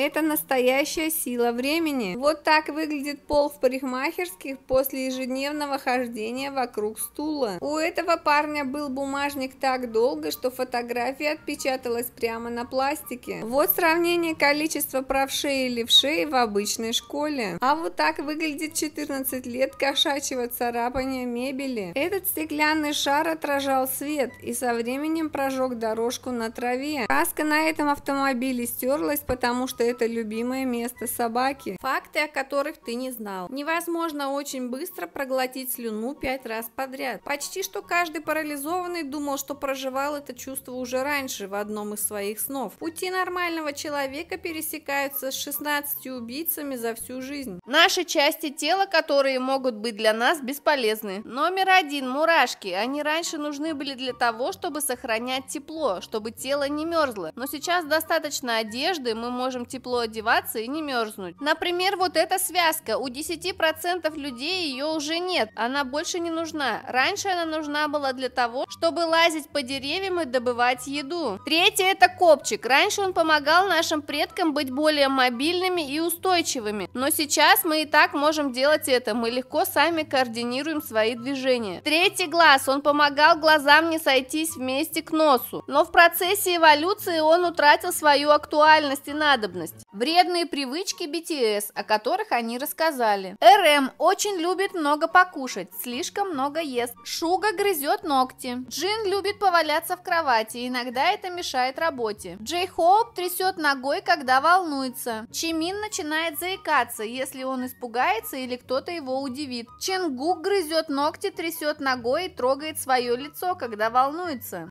Это настоящая сила времени. Вот так выглядит пол в парикмахерских после ежедневного хождения вокруг стула. У этого парня был бумажник так долго, что фотография отпечаталась прямо на пластике. Вот сравнение количества правшей и левшей в обычной школе. А вот так выглядит 14 лет кошачьего царапания мебели. Этот стеклянный шар отражал свет и со временем прожег дорожку на траве. Краска на этом автомобиле стерлась, потому что это любимое место собаки. Факты, о которых ты не знал. Невозможно очень быстро проглотить слюну пять раз подряд. Почти что каждый парализованный думал, что проживал это чувство уже раньше в одном из своих снов. Пути нормального человека пересекаются с 16 убийцами за всю жизнь. Наши части тела, которые могут быть для нас бесполезны. Номер один – мурашки. Они раньше нужны были для того, чтобы сохранять тепло, чтобы тело не мерзло. Но сейчас достаточно одежды, мы можем тепло тепло одеваться и не мерзнуть. Например, вот эта связка. У 10% людей ее уже нет. Она больше не нужна. Раньше она нужна была для того, чтобы лазить по деревьям и добывать еду. Третье это копчик. Раньше он помогал нашим предкам быть более мобильными и устойчивыми. Но сейчас мы и так можем делать это. Мы легко сами координируем свои движения. Третий глаз. Он помогал глазам не сойтись вместе к носу. Но в процессе эволюции он утратил свою актуальность и надобность потребность. Вредные привычки BTS, о которых они рассказали. РМ очень любит много покушать, слишком много ест. Шуга грызет ногти. Джин любит поваляться в кровати, иногда это мешает работе. Джей Хоуп трясет ногой, когда волнуется. Чимин начинает заикаться, если он испугается или кто-то его удивит. Ченгук грызет ногти, трясет ногой и трогает свое лицо, когда волнуется.